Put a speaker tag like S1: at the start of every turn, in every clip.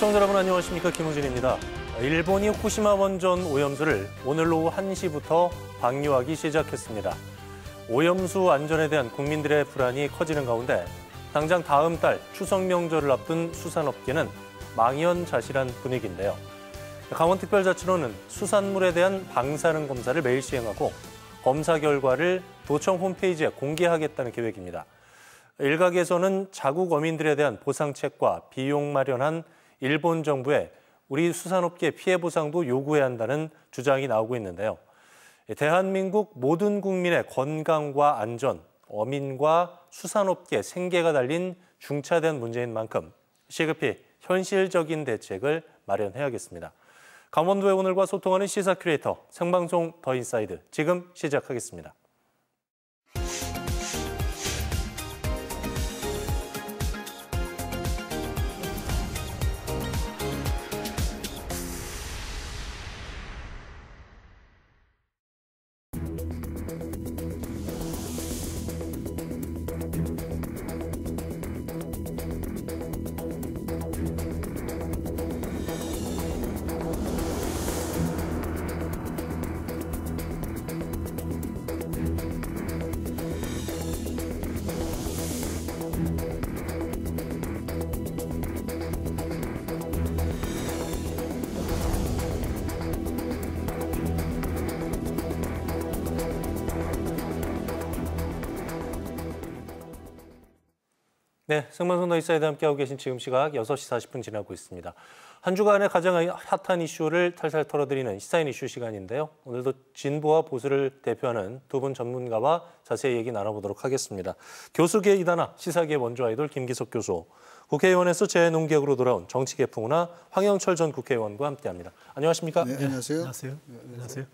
S1: 시청자 여러분 안녕하십니까 김우진입니다. 일본이 후쿠시마 원전 오염수를 오늘 오후 1시부터 방류하기 시작했습니다. 오염수 안전에 대한 국민들의 불안이 커지는 가운데 당장 다음 달 추석 명절을 앞둔 수산업계는 망연자실한 분위기인데요. 강원특별자치로는 수산물에 대한 방사능 검사를 매일 시행하고 검사 결과를 도청 홈페이지에 공개하겠다는 계획입니다. 일각에서는 자국 어민들에 대한 보상책과 비용 마련한 일본 정부에 우리 수산업계 피해 보상도 요구해야 한다는 주장이 나오고 있는데요. 대한민국 모든 국민의 건강과 안전, 어민과 수산업계 생계가 달린 중차대한 문제인 만큼 시급히 현실적인 대책을 마련해야겠습니다. 강원도의 오늘과 소통하는 시사 큐레이터 생방송 더 인사이드 지금 시작하겠습니다. 네, 승만선 더이사이드 함께하고 계신 지금 시각 6시 40분 지나고 있습니다. 한 주간의 가장 핫한 이슈를 탈탈 털어드리는 시사인 이슈 시간인데요. 오늘도 진보와 보수를 대표하는 두 분 전문가와 자세히 얘기 나눠보도록 하겠습니다. 교수계 이단아, 시사계 원조 아이돌 김기석 교수, 국회의원에서 재농객으로 돌아온 정치계풍우나 황영철 전 국회의원과 함께합니다. 안녕하십니까? 네, 안녕하세요. 네, 안녕하세요. 네, 안녕하세요.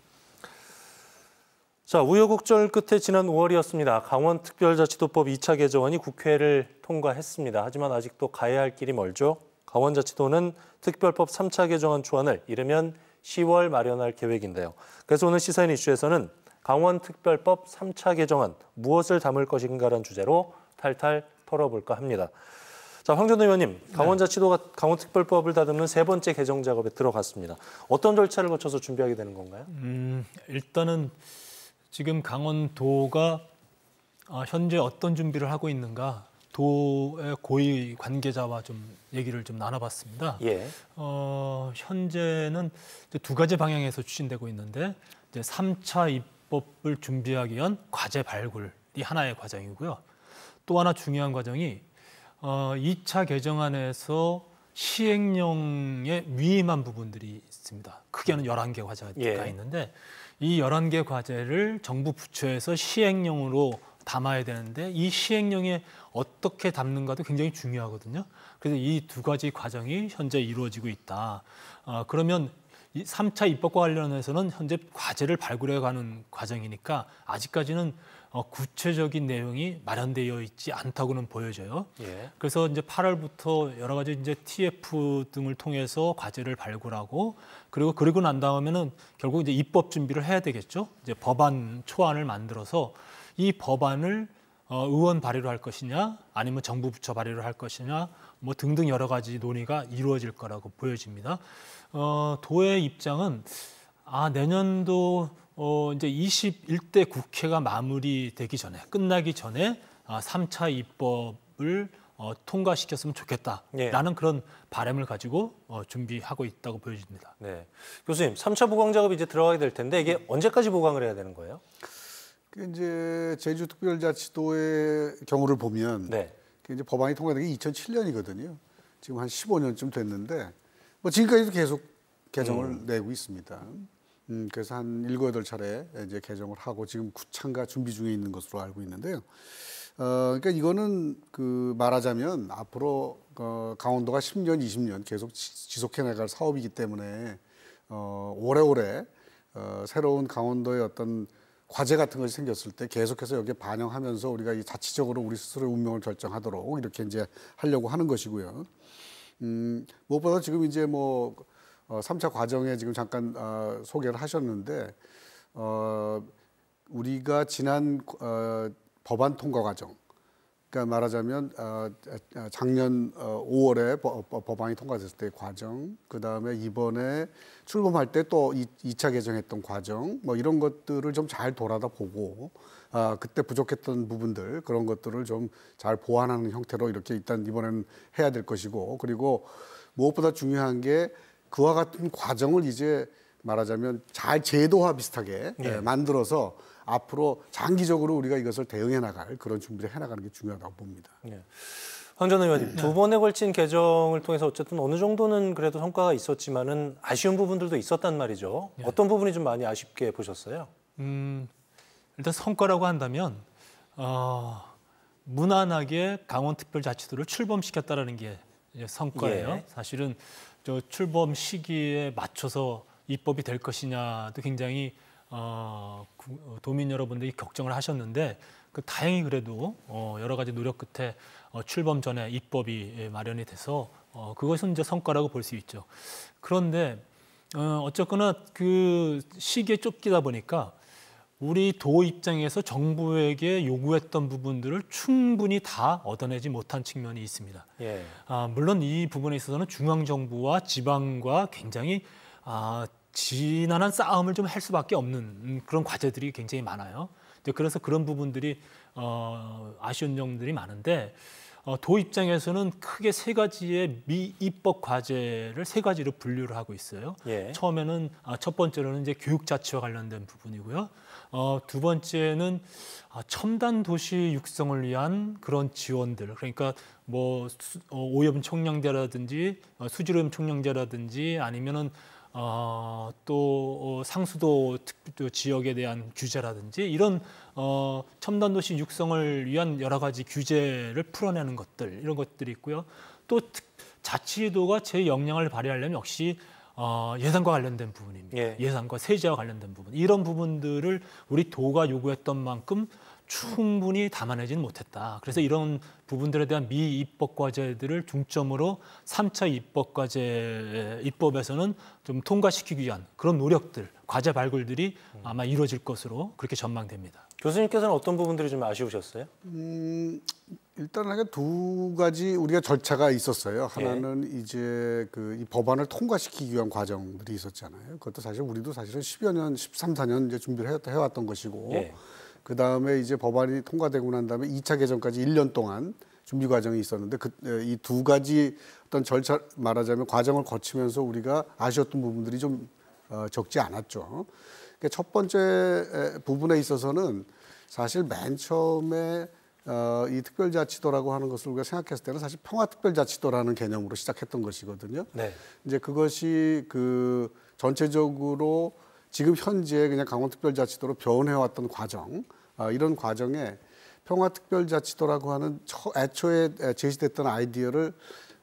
S1: 자, 우여곡절 끝에 지난 5월이었습니다. 강원특별자치도법 2차 개정안이 국회를 통과했습니다. 하지만 아직도 가야 할 길이 멀죠. 강원자치도는 특별법 3차 개정안 초안을 이르면 10월 마련할 계획인데요. 그래서 오늘 시사인 이슈에서는 강원특별법 3차 개정안 무엇을 담을 것인가라는 주제로 탈탈 털어볼까 합니다. 자, 황전 의원님, 강원자치도가 네. 강원특별법을 다듬는 세 번째 개정 작업에 들어갔습니다. 어떤 절차를 거쳐서 준비하게 되는
S2: 건가요? 음, 일단은 지금 강원도가 아, 현재 어떤 준비를 하고 있는가 도의 고위 관계자와 좀 얘기를 좀 나눠봤습니다. 예. 어, 현재는 두 가지 방향에서 추진되고 있는데 이제 3차 입법을 준비하기 위한 과제 발굴이 하나의 과정이고요. 또 하나 중요한 과정이 어, 2차 개정안에서 시행령에 위임한 부분들이 있습니다. 크게는 열한 개 과제가 예. 있는데 이 열한 개 과제를 정부 부처에서 시행령으로 담아야 되는데 이 시행령에 어떻게 담는가도 굉장히 중요하거든요. 그래서 이 두 가지 과정이 현재 이루어지고 있다. 아, 그러면 이삼차 입법과 관련해서는 현재 과제를 발굴해가는 과정이니까 아직까지는 어, 구체적인 내용이 마련되어 있지 않다고는 보여져요. 예. 그래서 이제 8월부터 여러 가지 이제 TF 등을 통해서 과제를 발굴하고 그리고 그리고 난 다음에는 결국 이제 입법 준비를 해야 되겠죠. 이제 법안 초안을 만들어서 이 법안을 어, 의원 발의로 할 것이냐 아니면 정부 부처 발의로 할 것이냐 뭐 등등 여러 가지 논의가 이루어질 거라고 보여집니다. 어, 도의 입장은 아 내년도 어, 이제 21대 국회가 마무리되기 전에 끝나기 전에 아, 3차 입법을 어, 통과시켰으면 좋겠다라는 예. 그런 바람을 가지고 어, 준비하고 있다고 보여집니다. 네. 교수님, 3차 보강 작업 이제 이
S1: 들어가게 될 텐데 이게 언제까지 보강을 해야 되는 거예요?
S3: 그 이제 제주특별자치도의 경우를 보면 네. 그 이제 법안이 통과된 게 2007년이거든요. 지금 한 15년쯤 됐는데 뭐 지금까지도 계속 개정을 음. 내고 있습니다. 음, 그래서 한 일곱 여덟 차례 이제 개정을 하고 지금 구창가 준비 중에 있는 것으로 알고 있는데요. 어, 그러니까 이거는 그 말하자면 앞으로 어, 강원도가 10년, 20년 계속 지속해 나갈 사업이기 때문에 어, 오래오래 어, 새로운 강원도의 어떤 과제 같은 것이 생겼을 때 계속해서 여기에 반영하면서 우리가 이 자치적으로 우리 스스로의 운명을 결정하도록 이렇게 이제 하려고 하는 것이고요. 음, 무엇보다 지금 이제 뭐 어, 3차 과정에 지금 잠깐 어, 소개를 하셨는데 어, 우리가 지난 어, 법안 통과 과정 그러니까 말하자면 어, 어 작년 어, 5월에 법안이 통과됐을 때 과정, 그 다음에 이번에 출범할 때 또 2차 개정했던 과정, 뭐 이런 것들을 좀 잘 돌아다 보고 아, 그때 부족했던 부분들 그런 것들을 좀 잘 보완하는 형태로 이렇게 일단 이번에는 해야 될 것이고 그리고 무엇보다 중요한 게 그와 같은 과정을 이제 말하자면 잘 제도화 비슷하게 예, 예. 만들어서 앞으로 장기적으로 우리가 이것을 대응해 나갈 그런 준비를 해 나가는 게 중요하다고 봅니다. 예.
S1: 황전 의원님 네. 두 번에 걸친 개정을 통해서 어쨌든 어느 정도는 그래도 성과가 있었지만은 아쉬운 부분들도 있었단 말이죠. 예. 어떤 부분이 좀 많이 아쉽게 보셨어요?
S2: 음, 일단 성과라고 한다면 어, 무난하게 강원특별자치도를 출범시켰다라게 성과예요. 예. 사실은 저 출범 시기에 맞춰서 입법이 될 것이냐도 굉장히 어, 어, 도민 여러분들이 걱정을 하셨는데 그 다행히 그래도 어, 여러 가지 노력 끝에 어, 출범 전에 입법이 예, 마련이 돼서 어, 그것은 이제 성과라고 볼 수 있죠. 그런데 어, 어쨌거나 그 시기에 쫓기다 보니까 우리 도 입장에서 정부에게 요구했던 부분들을 충분히 다 얻어내지 못한 측면이 있습니다. 예. 아, 물론 이 부분에 있어서는 중앙 정부와 지방과 굉장히 아, 지난한 싸움을 좀 할 수밖에 없는 그런 과제들이 굉장히 많아요. 그래서 그런 부분들이 어, 아쉬운 점들이 많은데 어, 도 입장에서는 크게 세 가지의 미입법 과제를 세 가지로 분류를 하고 있어요. 예. 처음에는 아, 첫 번째로는 이제 교육 자치와 관련된 부분이고요. 어, 두 번째는 아, 첨단 도시 육성을 위한 그런 지원들 그러니까 뭐 수, 어, 오염 총량제라든지 어, 수질오염 총량제라든지 아니면은 어, 또 어, 상수도 특, 지역에 대한 규제라든지 이런 어, 첨단 도시 육성을 위한 여러 가지 규제를 풀어내는 것들 이런 것들이 있고요. 또 특, 자치도가 제 역량을 발휘하려면 역시 어, 예산과 관련된 부분입니다. 예. 예산과 세제와 관련된 부분. 이런 부분들을 우리 도가 요구했던 만큼 충분히 담아내지는 못했다. 그래서 이런 부분들에 대한 미입법 과제들을 중점으로 3차 입법 과제 입법에서는 좀 통과시키기 위한 그런 노력들, 과제 발굴들이 아마 이루어질 것으로 그렇게 전망됩니다. 교수님께서는 어떤 부분들이 좀 아쉬우셨어요?
S3: 음, 일단은 두 가지 우리가 절차가 있었어요. 예. 하나는 예. 이제 그이 법안을 통과시키기 위한 과정들이 있었잖아요. 그것도 사실 우리도 사실은 10여 년, 13, 1 4년 이제 준비를 해, 해왔던 것이고 예. 그 다음에 이제 법안이 통과되고 난 다음에 2차 개정까지 1년 동안 준비 과정이 있었는데 그, 이 두 가지 어떤 절차 말하자면 과정을 거치면서 우리가 아쉬웠던 부분들이 좀 어, 적지 않았죠. 그러니까 첫 번째 부분에 있어서는 사실 맨 처음에 어, 이 특별자치도라고 하는 것을 우리가 생각했을 때는 사실 평화특별자치도라는 개념으로 시작했던 것이거든요. 네. 이제 그것이 그 전체적으로 지금 현재 그냥 강원특별자치도로 변해왔던 과정, 어, 이런 과정에 평화특별자치도라고 하는 처, 애초에 제시됐던 아이디어를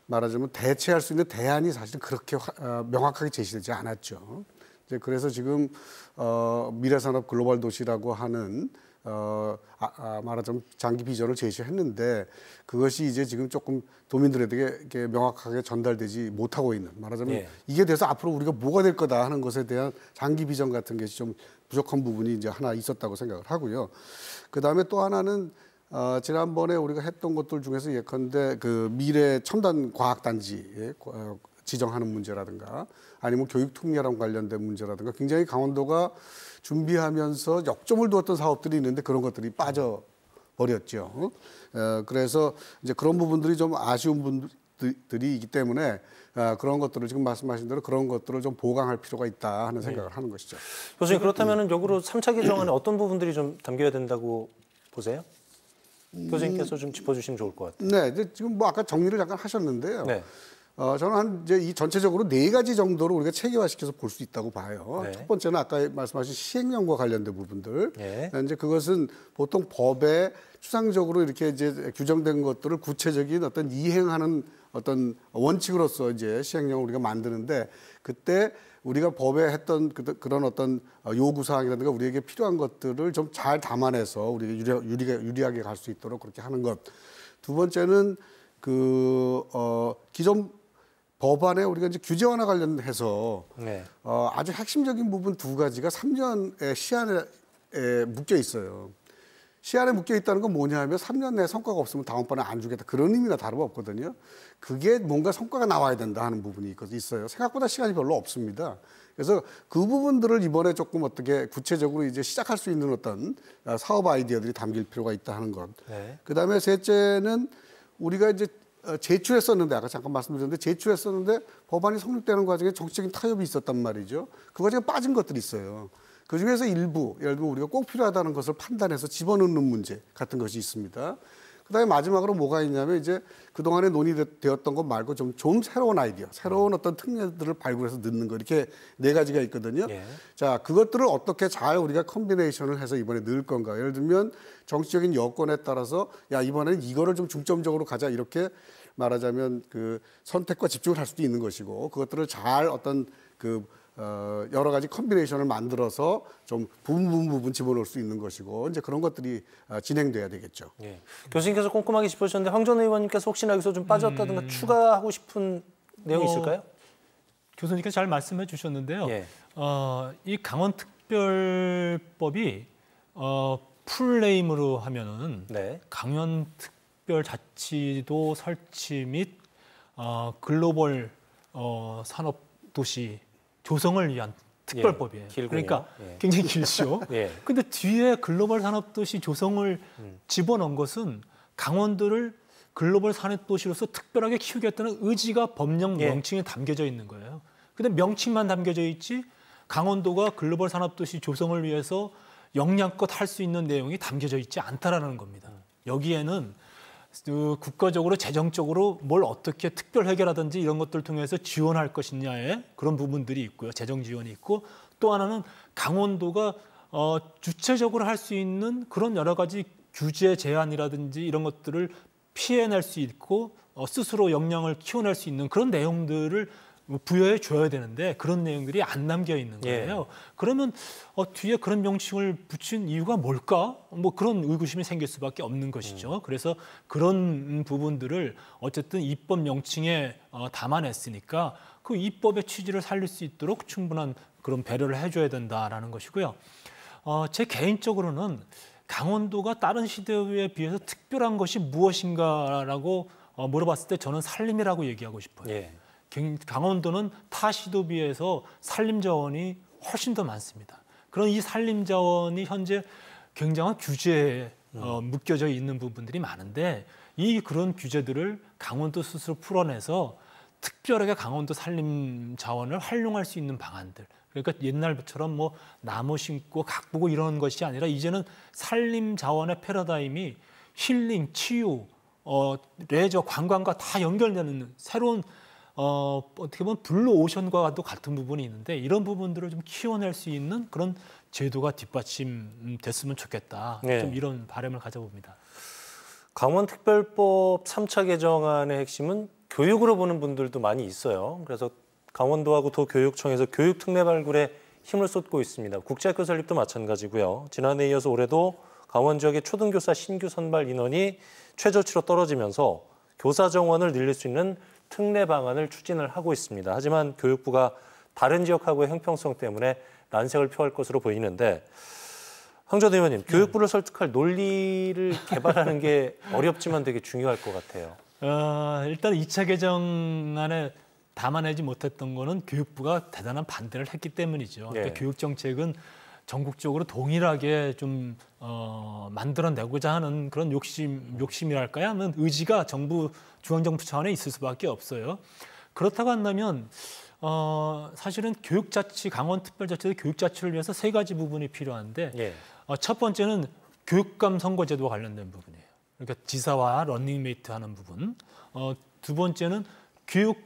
S3: 말하자면 대체할 수 있는 대안이 사실 그렇게 화, 어, 명확하게 제시되지 않았죠. 이제 그래서 지금 어, 미래산업 글로벌 도시라고 하는 어, 아, 아, 말하자면 장기 비전을 제시했는데 그것이 이제 지금 조금 도민들에게 명확하게 전달되지 못하고 있는 말하자면 예. 이게 돼서 앞으로 우리가 뭐가 될 거다 하는 것에 대한 장기 비전 같은 것이 좀 부족한 부분이 이제 하나 있었다고 생각을 하고요. 그 다음에 또 하나는 어, 지난번에 우리가 했던 것들 중에서 예컨대 그 미래 첨단 과학 단지 예, 어, 지정하는 문제라든가 아니면 뭐 교육 통렬랑 관련된 문제라든가 굉장히 강원도가 준비하면서 역점을 두었던 사업들이 있는데 그런 것들이 빠져 버렸죠. 어, 그래서 이제 그런 부분들이 좀 아쉬운 분들이 있기 때문에 어, 그런 것들을 지금 말씀하신 대로 그런 것들을 좀 보강할 필요가 있다 하는 네. 생각을 네. 하는 것이죠. 교수님 그렇다면 은 역으로 음. 3차 개정안에 어떤 부분들이 좀 담겨야 된다고 보세요? 음. 교수님께서 좀 짚어주시면 좋을 것 같아요. 네, 지금 뭐 아까 정리를 잠깐 하셨는데요. 네. 어, 저는 한 이제 이 전체적으로 네 가지 정도로 우리가 체계화시켜서 볼 수 있다고 봐요. 네. 첫 번째는 아까 말씀하신 시행령과 관련된 부분들. 네. 이제 그것은 보통 법에 추상적으로 이렇게 이제 규정된 것들을 구체적인 어떤 이행하는 어떤 원칙으로서 이제 시행령을 우리가 만드는데 그때 우리가 법에 했던 그, 그런 어떤 요구사항이라든가 우리에게 필요한 것들을 좀 잘 담아내서 우리가 유리, 유리하게 갈 수 있도록 그렇게 하는 것. 두 번째는 그, 어, 기존 법안에 우리가 이제 규제 완화 관련해서 네. 어, 아주 핵심적인 부분 두 가지가 3년의 시한에 묶여 있어요. 시한에 묶여 있다는 건 뭐냐 하면 3년 내에 성과가 없으면 다음번에 안 주겠다. 그런 의미가 다름없거든요. 그게 뭔가 성과가 나와야 된다 하는 부분이 있 있어요. 생각보다 시간이 별로 없습니다. 그래서 그 부분들을 이번에 조금 어떻게 구체적으로 이제 시작할 수 있는 어떤 어, 사업 아이디어들이 담길 필요가 있다 하는 것. 네. 그 다음에 셋째는 우리가 이제 어, 제출했었는데 아까 잠깐 말씀드렸는데 제출했었는데 법안이 성립되는 과정에 정치적인 타협이 있었단 말이죠. 그 과정에 빠진 것들이 있어요. 그중에서 일부 예를 들면 우리가 꼭 필요하다는 것을 판단해서 집어넣는 문제 같은 것이 있습니다. 그다음에 마지막으로 뭐가 있냐면 이제 그동안에 논의되었던 것 말고 좀, 좀 새로운 아이디어, 새로운 음. 어떤 특례들을 발굴해서 넣는 거 이렇게 네 가지가 있거든요. 예. 자, 그것들을 어떻게 잘 우리가 컨비네이션을 해서 이번에 넣을 건가. 예를 들면 정치적인 여건에 따라서 야, 이번에는 이거를 좀 중점적으로 가자 이렇게 말하자면 그 선택과 집중을 할 수도 있는 것이고 그것들을 잘 어떤 그 어, 여러 가지 컨비네이션을 만들어서 좀 부분 부분 부분 집어넣을 수 있는 것이고 이제 그런 것들이 어, 진행돼야 되겠죠. 예. 교수님께서 꼼꼼하게 짚어주셨는데 황전 의원님께서 혹시나 여기서 좀 빠졌다든가 음...
S1: 추가하고 싶은
S2: 내용이 어, 있을까요? 교수님께서 잘 말씀해 주셨는데요. 예. 어, 이 강원특별법이 어, 풀네임으로 하면은 네. 강연특별자치도 설치 및 어, 글로벌 어, 산업 도시 조성을 위한 특별법이에요. 예, 그러니까 예. 굉장히 길죠. 그런데 예. 뒤에 글로벌 산업도시 조성을 음. 집어넣은 것은 강원도를 글로벌 산업도시로서 특별하게 키우겠다는 의지가 법령 예. 명칭에 담겨져 있는 거예요. 그런데 명칭만 담겨져 있지 강원도가 글로벌 산업도시 조성을 위해서 역량껏 할 수 있는 내용이 담겨져 있지 않다라는 겁니다. 음. 여기에는 국가적으로 재정적으로 뭘 어떻게 특별 해결하든지 이런 것들 통해서 지원할 것이냐에 그런 부분들이 있고요. 재정 지원이 있고 또 하나는 강원도가 어, 주체적으로 할 수 있는 그런 여러 가지 규제 제한이라든지 이런 것들을 피해낼 수 있고 어, 스스로 역량을 키워낼 수 있는 그런 내용들을 뭐 부여해 줘야 되는데 그런 내용들이 안 남겨 있는 예. 거예요. 예. 그러면 어, 뒤에 그런 명칭을 붙인 이유가 뭘까? 뭐 그런 의구심이 생길 수밖에 없는 것이죠. 음. 그래서 그런 부분들을 어쨌든 입법 명칭에 어, 담아냈으니까 그 입법의 취지를 살릴 수 있도록 충분한 그런 배려를 해줘야 된다라는 것이고요. 어, 제 개인적으로는 강원도가 다른 시대에 비해서 특별한 것이 무엇인가라고 어, 물어봤을 때 저는 살림이라고 얘기하고 싶어요. 예. 강원도는 타 시도 비해서 산림 자원이 훨씬 더 많습니다. 그런 이 산림 자원이 현재 굉장한 규제에 음. 어, 묶여져 있는 부분들이 많은데 이 그런 규제들을 강원도 스스로 풀어내서 특별하게 강원도 산림 자원을 활용할 수 있는 방안들. 그러니까 옛날처럼 뭐 나무 심고 가꾸고 이런 것이 아니라 이제는 산림 자원의 패러다임이 힐링, 치유, 어, 레저, 관광과 다 연결되는 새로운 어, 어떻게 보면 블루오션과도 같은 부분이 있는데 이런 부분들을 좀 키워낼 수 있는 그런 제도가 뒷받침됐으면 음, 좋겠다. 네. 좀 이런 바람을 가져봅니다.
S1: 강원특별법 3차 개정안의 핵심은 교육으로 보는 분들도 많이 있어요. 그래서 강원도하고 도교육청에서 교육특례 발굴에 힘을 쏟고 있습니다. 국제학교 설립도 마찬가지고요. 지난해에 이어서 올해도 강원 지역의 초등교사 신규 선발 인원이 최저치로 떨어지면서 교사 정원을 늘릴 수 있는 특례 방안을 추진을 하고 있습니다. 하지만 교육부가 다른 지역하고의 형평성 때문에 난색을 표할 것으로 보이는데 황전 의원님, 네. 교육부를 설득할 논리를 개발하는 게 어렵지만 되게 중요할 것 같아요.
S2: 어, 일단 2차 개정안에 담아내지 못했던 거는 교육부가 대단한 반대를 했기 때문이죠. 그러니까 네. 교육 정책은 전국적으로 동일하게 좀 어, 만들어내고자 하는 그런 욕심, 욕심이랄까요? 하면 의지가 정부, 중앙정부 차원에 있을 수밖에 없어요. 그렇다고 한다면 어, 사실은 교육자치, 강원특별자치도 교육자치를 위해서 세 가지 부분이 필요한데 예. 어, 첫 번째는 교육감 선거제도와 관련된 부분이에요. 그러니까 지사와 런닝메이트 하는 부분. 어, 두 번째는 교육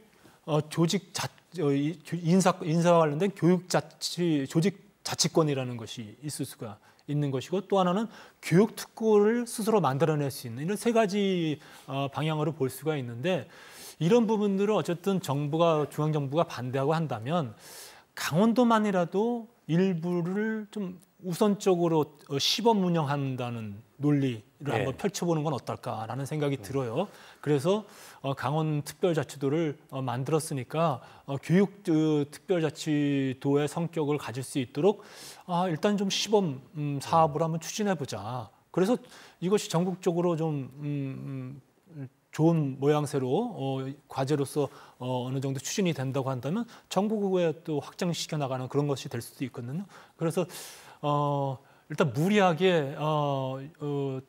S2: 어, 조직 자, 어, 인사, 인사와 관련된 교육자치, 조직 자치권이라는 것이 있을 수가 있는 것이고 또 하나는 교육 특구를 스스로 만들어낼 수 있는 이런 세 가지 어, 방향으로 볼 수가 있는데 이런 부분들을 어쨌든 정부가 중앙 정부가 반대하고 한다면 강원도만이라도 일부를 좀 우선적으로 시범 어, 운영한다는 논리를 네. 한번 펼쳐보는 건 어떨까라는 생각이 네. 들어요. 그래서 어, 강원특별자치도를 어, 만들었으니까 교육특별자치도의 성격을 가질 수 있도록 아, 일단 좀 시범 음, 사업을 한번 추진해보자. 그래서 이것이 전국적으로 좀 음, 음, 좋은 모양새로 어, 과제로서 어, 어느 정도 추진이 된다고 한다면 전국에 또 확장시켜 나가는 그런 것이 될 수도 있거든요. 그래서 어, 일단 무리하게 어, 어,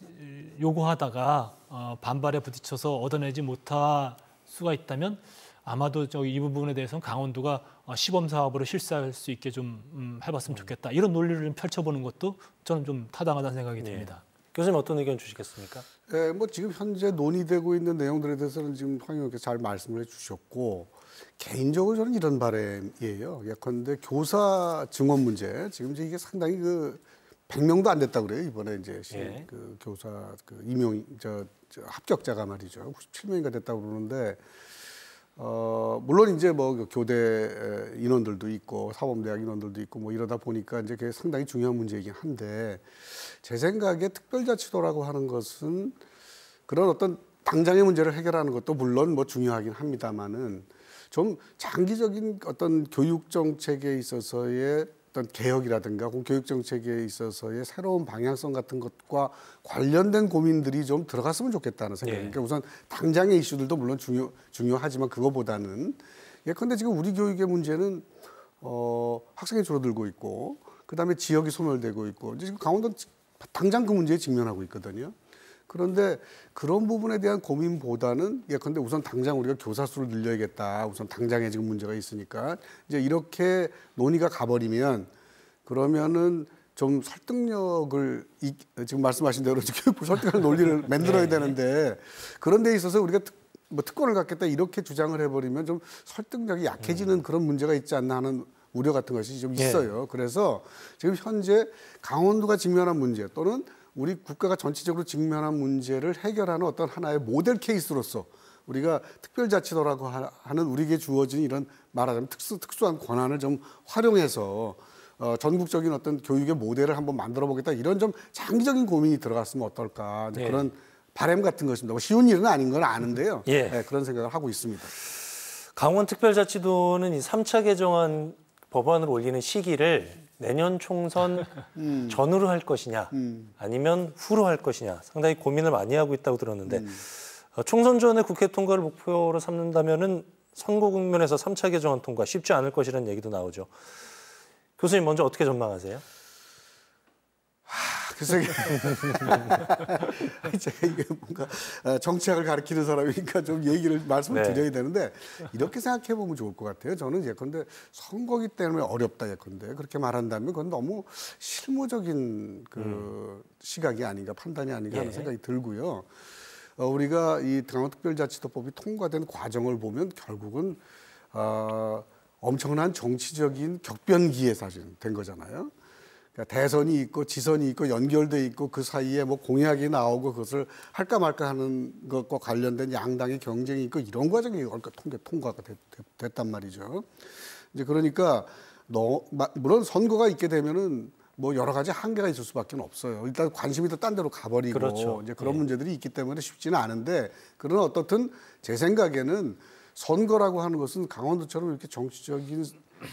S2: 요구하다가 어, 반발에 부딪혀서 얻어내지 못할 수가 있다면 아마도 저이 부분에 대해서는 강원도가 어, 시범 사업으로 실시할 수 있게 좀 음, 해봤으면 좋겠다 이런 논리를 좀 펼쳐보는 것도 저는 좀 타당하다는 생각이 네. 듭니다. 네. 교수님 어떤 의견 주시겠습니까?
S3: 예, 뭐 지금 현재 논의되고 있는 내용들에 대해서는 지금 황 의원께서 잘 말씀을 해주셨고 개인적으로 저는 이런 바램이에요. 예컨대 교사 증원 문제 지금 이제 이게 상당히 그 100명도 안 됐다 그래요 이번에 이제 예. 그 교사 그 임용 저, 저 합격자가 말이죠 97명인가 됐다 고 그러는데 어, 물론 이제 뭐 그 교대 인원들도 있고 사범대학 인원들도 있고 뭐 이러다 보니까 이제 그게 상당히 중요한 문제이긴 한데 제 생각에 특별자치도라고 하는 것은 그런 어떤 당장의 문제를 해결하는 것도 물론 뭐 중요하긴 합니다만은 좀 장기적인 어떤 교육 정책에 있어서의 어떤 개혁이라든가 교육 정책에 있어서의 새로운 방향성 같은 것과 관련된 고민들이 좀 들어갔으면 좋겠다는 생각이 예. 그러니까 우선 당장의 이슈들도 물론 중요 중요하지만 그거보다는 예컨대 지금 우리 교육의 문제는 어 학생이 줄어들고 있고 그다음에 지역이 소멸되고 있고 지금 강원도 당장 그 문제에 직면하고 있거든요. 그런데 그런 부분에 대한 고민보다는 예컨대 우선 당장 우리가 교사 수를 늘려야겠다. 우선 당장에 지금 문제가 있으니까 이제 이렇게 논의가 가버리면 그러면은 좀 설득력을 이, 지금 말씀하신 대로 교육부 설득할 논리를 네. 만들어야 되는데 그런 데 있어서 우리가 특, 뭐 특권을 갖겠다 이렇게 주장을 해버리면 좀 설득력이 약해지는 음. 그런 문제가 있지 않나 하는 우려 같은 것이 좀 네. 있어요. 그래서 지금 현재 강원도가 직면한 문제 또는 우리 국가가 전체적으로 직면한 문제를 해결하는 어떤 하나의 모델 케이스로서 우리가 특별자치도라고 하는 우리에게 주어진 이런 말하자면 특수, 특수한 권한을 좀 활용해서 어, 전국적인 어떤 교육의 모델을 한번 만들어 보겠다 이런 좀 장기적인 고민이 들어갔으면 어떨까 예. 그런 바램 같은 것입니다. 뭐 쉬운 일은 아닌 건 아는데요. 예. 네, 그런 생각을 하고 있습니다.
S1: 강원특별자치도는 이 3차 개정안 법안을 올리는 시기를 내년 총선 음. 전후로 할 것이냐 음. 아니면 후로 할 것이냐 상당히 고민을 많이 하고 있다고 들었는데 음. 어, 총선 전에 국회 통과를 목표로 삼는다면은 선거 국면에서 3차 개정안 통과 쉽지 않을 것이라는 얘기도 나오죠. 교수님 먼저 어떻게 전망하세요?
S3: 글쎄 그 제가 이게 뭔가 아, 정치학을 가르치는 사람이니까 좀 얘기를 말씀을 네. 드려야 되는데 이렇게 생각해 보면 좋을 것 같아요. 저는 예컨대 선거기 때문에 어렵다 예컨대 그렇게 말한다면 그건 너무 실무적인 그 음. 시각이 아닌가 판단이 아닌가 예. 하는 생각이 들고요. 어, 우리가 이 강원특별자치도법이 통과된 과정을 보면 결국은 어, 엄청난 정치적인 격변기에 사실 된 거잖아요. 그러니까 대선이 있고 지선이 있고 연결돼 있고 그 사이에 뭐 공약이 나오고 그것을 할까 말까 하는 것과 관련된 양당의 경쟁이 있고 이런 과정이 그 통계 통과가 됐, 됐단 말이죠. 이제 그러니까 너, 물론 선거가 있게 되면은 뭐 여러 가지 한계가 있을 수밖에 없어요. 일단 관심이 또 딴 데로 가버리고 그렇죠. 이제 그런 네. 문제들이 있기 때문에 쉽지는 않은데 그러나 어떻든 제 생각에는 선거라고 하는 것은 강원도처럼 이렇게 정치적인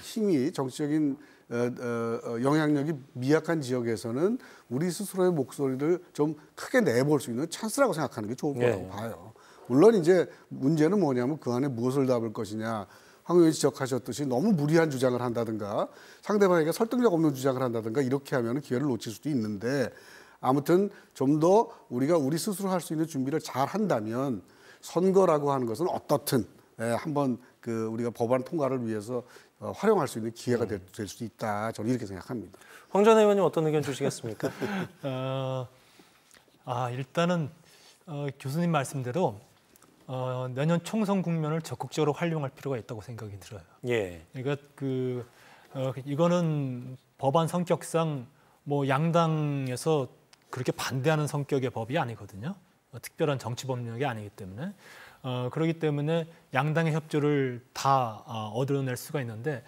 S3: 힘이 정치적인 어, 어, 어, 영향력이 미약한 지역에서는 우리 스스로의 목소리를 좀 크게 내볼 수 있는 찬스라고 생각하는 게 좋을 거라고 예. 네. 봐요. 물론 이제 문제는 뭐냐면 그 안에 무엇을 담을 것이냐. 황 의원이 지적하셨듯이 너무 무리한 주장을 한다든가 상대방에게 설득력 없는 주장을 한다든가 이렇게 하면 기회를 놓칠 수도 있는데 아무튼 좀 더 우리가 우리 스스로 할 수 있는 준비를 잘 한다면 선거라고 하는 것은 어떻든 예, 한번 그 우리가 법안 통과를 위해서 어, 활용할 수 있는 기회가 네. 될, 될 수도 있다. 저는 이렇게 생각합니다. 황 전 의원님 어떤 의견 주시겠습니까?
S2: 어, 아 일단은 어, 교수님 말씀대로 어, 내년 총선 국면을 적극적으로 활용할 필요가 있다고 생각이 들어요. 예. 그러니까 그 어, 이거는 법안 성격상 뭐 양당에서 그렇게 반대하는 성격의 법이 아니거든요. 어, 특별한 정치 법령이 아니기 때문에 어, 그러기 때문에 양당의 협조를 다 어, 얻어낼 수가 있는데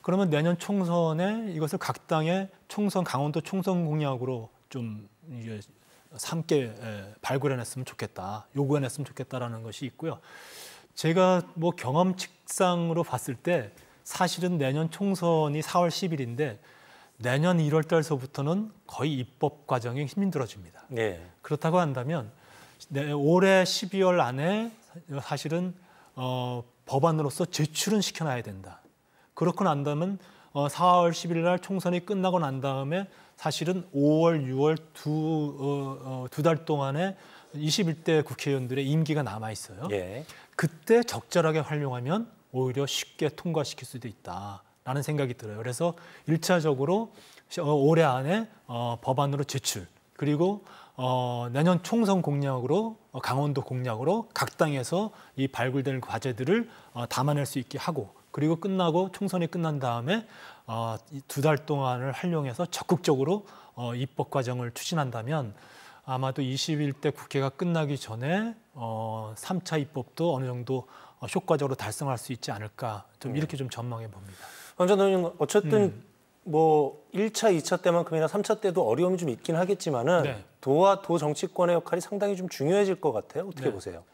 S2: 그러면 내년 총선에 이것을 각 당의 총선 강원도 총선 공약으로 좀 이게 함께 발굴해냈으면 좋겠다, 요구해냈으면 좋겠다라는 것이 있고요. 제가 뭐 경험칙상으로 봤을 때 사실은 내년 총선이 4월 10일인데 내년 1월 달서부터는 거의 입법 과정이 힘들어집니다. 네. 그렇다고 한다면 올해 12월 안에 사실은 어, 법안으로서 제출은 시켜놔야 된다. 그렇고 난다면 어, 4월 10일 날 총선이 끝나고 난 다음에 사실은 5월, 6월 두두달 어, 어, 동안에 21대 국회의원들의 임기가 남아 있어요. 예. 그때 적절하게 활용하면 오히려 쉽게 통과시킬 수도 있다라는 생각이 들어요. 그래서 일차적으로 어, 올해 안에 어, 법안으로 제출. 그리고 어, 내년 총선 공약으로 어, 강원도 공약으로 각 당에서 이 발굴된 과제들을 어, 담아낼 수 있게 하고 그리고 끝나고 총선이 끝난 다음에 어, 두달 동안을 활용해서 적극적으로 어, 입법 과정을 추진한다면 아마도 21대 국회가 끝나기 전에 어, 3차 입법도 어느 정도 어, 효과적으로 달성할 수 있지 않을까 좀 음. 이렇게 좀 전망해 봅니다. 전의님 어쨌든 음. 뭐 1차, 2차
S1: 때만큼이나 3차 때도 어려움이 좀 있긴 하겠지만은 네. 도와 도 정치권의 역할이 상당히 좀 중요해질
S2: 것 같아요. 어떻게 네. 보세요?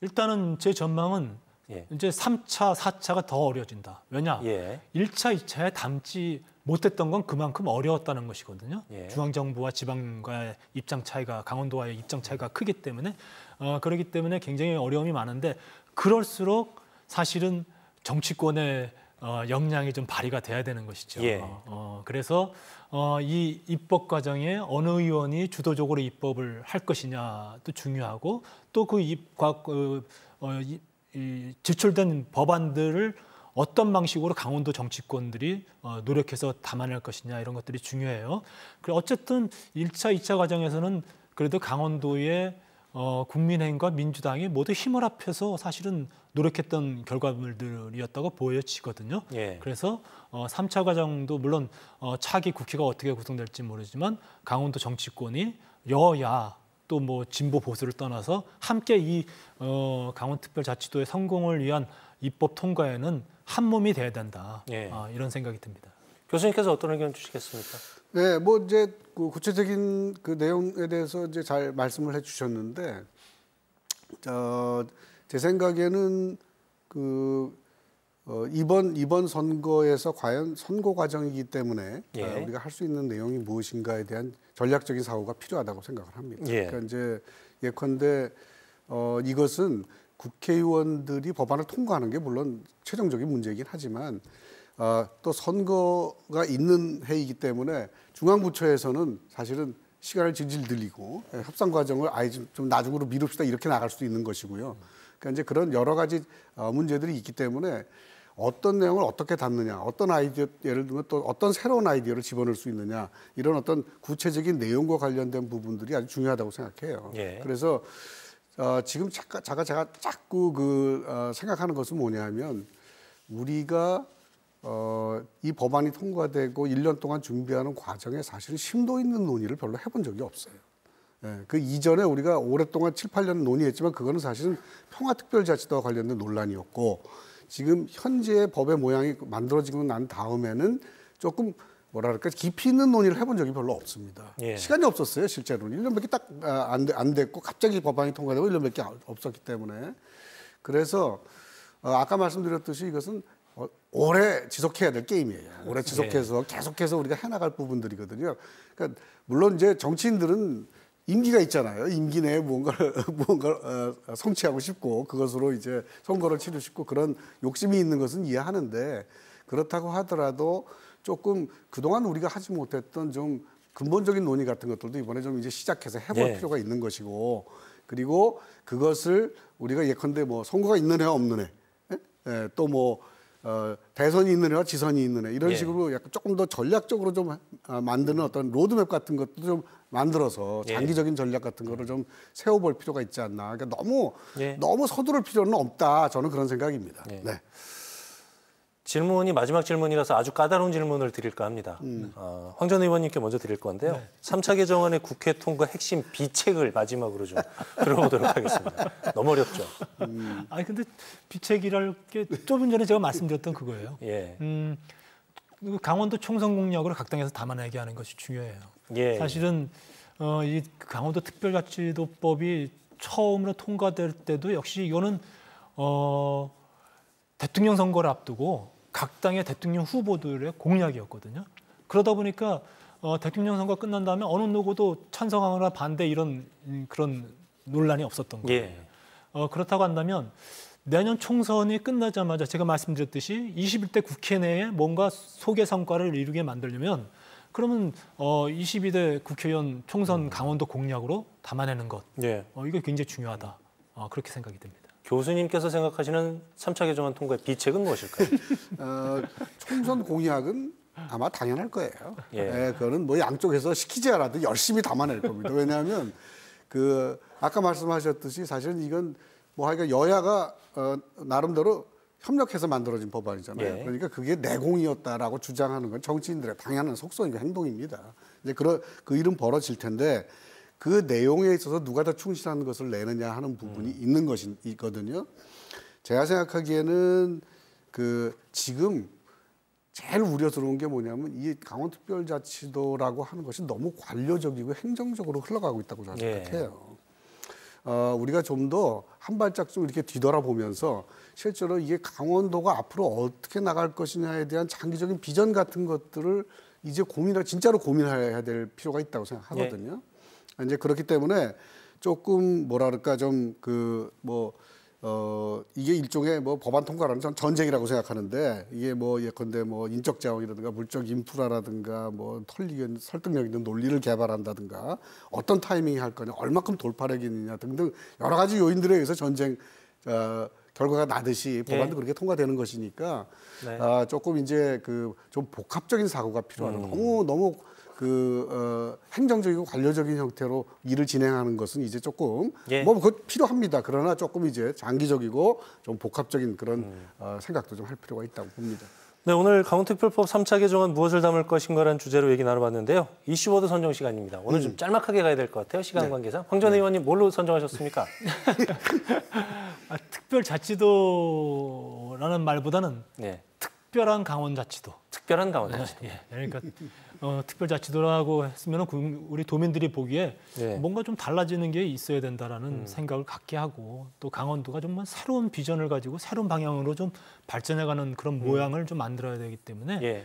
S2: 일단은 제 전망은 예. 이제 3차, 4차가 더 어려진다. 워 왜냐? 예. 1차, 2차에 담지 못했던 건 그만큼 어려웠다는 것이거든요. 예. 중앙정부와 지방과의 입장 차이가 강원도와의 입장 차이가 크기 때문에 어, 그렇기 때문에 굉장히 어려움이 많은데 그럴수록 사실은 정치권의 어, 역량이 좀 발휘가 돼야 되는 것이죠. 예. 어, 그래서 어, 이 입법 과정에 어느 의원이 주도적으로 입법을 할 것이냐도 중요하고 또 그 입과 그, 어, 이, 이 제출된 법안들을 어떤 방식으로 강원도 정치권들이 어, 노력해서 담아낼 것이냐 이런 것들이 중요해요. 그리고 어쨌든 1차, 2차 과정에서는 그래도 강원도의 어, 국민의힘과 민주당이 모두 힘을 합해서 사실은 노력했던 결과물들이었다고 보여지거든요. 예. 그래서 어, 3차 과정도 물론 어, 차기 국회가 어떻게 구성될지 모르지만 강원도 정치권이 여야 또 뭐 진보 보수를 떠나서 함께 이 어, 강원특별자치도의 성공을 위한 입법 통과에는 한 몸이 돼야 된다. 예. 아, 이런 생각이 듭니다. 교수님께서 어떤 의견 주시겠습니까?
S3: 네, 뭐 이제 그 구체적인 그 내용에 대해서 이제 잘 말씀을 해주셨는데, 제 생각에는 그 어, 이번 이번 선거에서 과연 선거 과정이기 때문에 예. 어, 우리가 할 수 있는 내용이 무엇인가에 대한 전략적인 사고가 필요하다고 생각을 합니다. 예. 그러니까 이제 예컨대 어, 이것은 국회의원들이 법안을 통과하는 게 물론 최종적인 문제이긴 하지만 아, 또 선거가 있는 해이기 때문에 중앙부처에서는 사실은 시간을 질질 늘리고 예, 협상 과정을 아예 좀, 나중으로 미룹시다 이렇게 나갈 수도 있는 것이고요. 그러니까 이제 그런 여러 가지 어, 문제들이 있기 때문에 어떤 내용을 어떻게 담느냐, 어떤 아이디어, 예를 들면 또 어떤 새로운 아이디어를 집어넣을 수 있느냐, 이런 어떤 구체적인 내용과 관련된 부분들이 아주 중요하다고 생각해요. 예. 그래서 어, 지금 자가, 자가, 자가 자꾸 그 어, 생각하는 것은 뭐냐 하면 우리가 어, 이 법안이 통과되고 1년 동안 준비하는 과정에 사실은 심도 있는 논의를 별로 해본 적이 없어요. 예, 그 이전에 우리가 오랫동안 7, 8년 논의했지만 그거는 사실은 평화특별자치도와 관련된 논란이었고 지금 현재 법의 모양이 만들어지고 난 다음에는 조금 뭐랄까 깊이 있는 논의를 해본 적이 별로 없습니다. 예. 시간이 없었어요 실제로는 1년밖에 딱안 아, 안 됐고 갑자기 법안이 통과되고 1년밖에 없었기 때문에 그래서 어, 아까 말씀드렸듯이 이것은 오래 지속해야 될 게임이에요. 오래 예. 지속해서 계속해서 우리가 해나갈 부분들이거든요. 그러니까 물론 이제 정치인들은 임기가 있잖아요. 임기 내에 무언가를, 무언가를 어, 어, 성취하고 싶고 그것으로 이제 선거를 치르고 싶고 그런 욕심이 있는 것은 이해하는데 그렇다고 하더라도 조금 그동안 우리가 하지 못했던 좀 근본적인 논의 같은 것들도 이번에 좀 이제 시작해서 해볼 네. 필요가 있는 것이고 그리고 그것을 우리가 예컨대 뭐 선거가 있는 해 없는 해 예? 또뭐 어, 대선이 있느 애와 지선이 있는 애 이런 예. 식으로 약간 조금 더 전략적으로 좀 아, 만드는 어떤 로드맵 같은 것도 좀 만들어서 예. 장기적인 전략 같은 거를 좀 세워볼 필요가 있지 않나. 그러니까 너무 예. 너무 서두를 필요는 없다. 저는 그런 생각입니다. 예. 네.
S1: 질문이 마지막 질문이라서 아주 까다로운 질문을 드릴까 합니다. 음. 어, 황전 의원님께 먼저 드릴 건데요. 네. 3차 개정안의 국회 통과 핵심 비책을 마지막으로 좀 들어보도록 하겠습니다. 너무 어렵죠.
S2: 음. 아니 근데 비책이랄 게 조금 전에 제가 말씀드렸던 그거예요. 예. 음, 강원도 총선 공약으로 각 당에서 담아내게 하는 것이 중요해요. 예. 사실은 어, 이 강원도 특별자치도법이 처음으로 통과될 때도 역시 이거는 어, 대통령 선거를 앞두고 각 당의 대통령 후보들의 공약이었거든요. 그러다 보니까 어, 대통령 선거 끝난 다음에 어느 누구도 찬성하거나 반대 이런 음, 그런 논란이 없었던 거예요. 예. 어, 그렇다고 한다면 내년 총선이 끝나자마자 제가 말씀드렸듯이 21대 국회 내에 뭔가 소개 성과를 이루게 만들려면 그러면 어 22대 국회의원 총선 음. 강원도 공약으로 담아내는 것. 예. 어, 이거 굉장히 중요하다. 어,
S3: 그렇게 생각이 됩니다.
S1: 교수님께서 생각하시는 3차 개정안 통과의 비책은 무엇일까요?
S3: 어, 총선 공약은 아마 당연할 거예요. 예. 네, 그거는 뭐 양쪽에서 시키지 않아도 열심히 담아낼 겁니다. 왜냐하면 그 아까 말씀하셨듯이 사실은 이건 뭐 하여간 여야가 어, 나름대로 협력해서 만들어진 법안이잖아요. 예. 그러니까 그게 내공이었다라고 주장하는 건 정치인들의 당연한 속성이고 행동입니다. 이제 그런 그 일은 벌어질 텐데 그 내용에 있어서 누가 더 충실한 것을 내느냐 하는 부분이 음. 있는 것이거든요. 제가 생각하기에는 그 지금 제일 우려스러운 게 뭐냐면 이 강원특별자치도라고 하는 것이 너무 관료적이고 행정적으로 흘러가고 있다고 저는 예. 생각해요. 어, 우리가 좀 더 한 발짝 좀 이렇게 뒤돌아보면서 실제로 이게 강원도가 앞으로 어떻게 나갈 것이냐에 대한 장기적인 비전 같은 것들을 이제 고민을 진짜로 고민해야 될 필요가 있다고 생각하거든요. 예. 이제 그렇기 때문에 조금 뭐랄까 좀 그 뭐 어, 이게 일종의 뭐 법안 통과라는 전 전쟁이라고 생각하는데 이게 뭐 예컨대 뭐 인적 자원이라든가 물적 인프라라든가 뭐 털리견 설득력 있는 논리를 개발한다든가 어떤 타이밍이할 거냐 얼마큼 돌파력이 있느냐 등등 여러 가지 요인들에 의해서 전쟁 어, 결과가 나듯이 네. 법안도 네. 그렇게 통과되는 것이니까 네. 아, 조금 이제 그 좀 복합적인 사고가 필요한 음. 너무 너무 그 어, 행정적이고 관료적인 형태로 일을 진행하는 것은 이제 조금 예. 뭐 그것 필요합니다. 그러나 조금 이제 장기적이고 좀 복합적인 그런 음. 어, 생각도 좀 할 필요가 있다고 봅니다.
S1: 네, 오늘 강원특별법 3차 개정안 무엇을 담을 것인가라는 주제로 얘기 나눠봤는데요. 이슈워드 선정 시간입니다. 오늘 음. 좀 짤막하게 가야 될 것 같아요. 시간 네. 관계상. 황전 네. 의원님 뭘로 선정하셨습니까?
S2: 아, 특별자치도라는 말보다는 네. 특별한 강원자치도. 특별한 강원자치도. 네, 예, 그러니까 어, 특별자치도라고 했으면 우리 도민들이 보기에 네. 뭔가 좀 달라지는 게 있어야 된다라는 음. 생각을 갖게 하고 또 강원도가 정말 새로운 비전을 가지고 새로운 방향으로 좀 발전해가는 그런 음. 모양을 좀 만들어야 되기 때문에 예.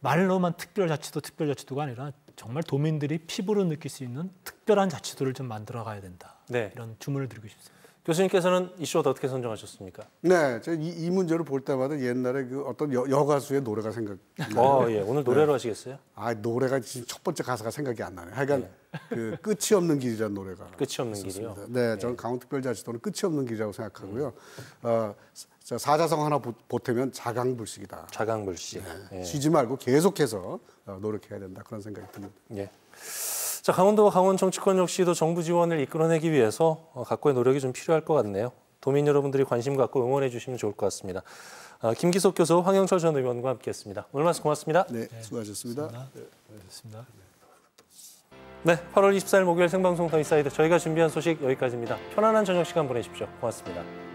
S2: 말로만 특별자치도 특별자치도가 아니라 정말 도민들이 피부로 느낄 수 있는 특별한 자치도를 좀 만들어 가야 된다 네. 이런 주문을 드리고 싶습니다.
S1: 교수님께서는 이슈 어떻게 선정하셨습니까?
S3: 네, 제가 이, 이 문제를 볼 때마다 옛날에 그 어떤 여, 가수의 노래가 생각. 어, 예. 오늘 네. 노래로 네. 하시겠어요? 아, 노래가 지금 첫 번째 가사가 생각이 안 나네. 하여간 네. 그 끝이 없는 길이라는 노래가. 끝이 없는 있었습니다. 길이요. 네, 예. 저는 네. 강원특별자치도는 끝이 없는 길이라고 생각하고요. 어, 사자성 하나 보, 태면 자강불식이다. 자강불식. 네. 예. 쉬지 말고 계속해서 어, 노력해야 된다 그런 생각이 듭니다.
S1: 예. 자, 강원도와 강원 정치권 역시도 정부 지원을 이끌어내기 위해서 어, 각고의 노력이 좀 필요할 것 같네요. 도민 여러분들이 관심 갖고 응원해 주시면 좋을 것 같습니다. 아, 김기석 교수, 황영철 전 의원과 함께했습니다. 오늘 말씀 고맙습니다. 네,
S3: 수고하셨습니다. 네, 수고하셨습니다.
S1: 네, 8월 24일 목요일 생방송 더이사이드 저희가 준비한 소식 여기까지입니다. 편안한 저녁 시간 보내십시오. 고맙습니다.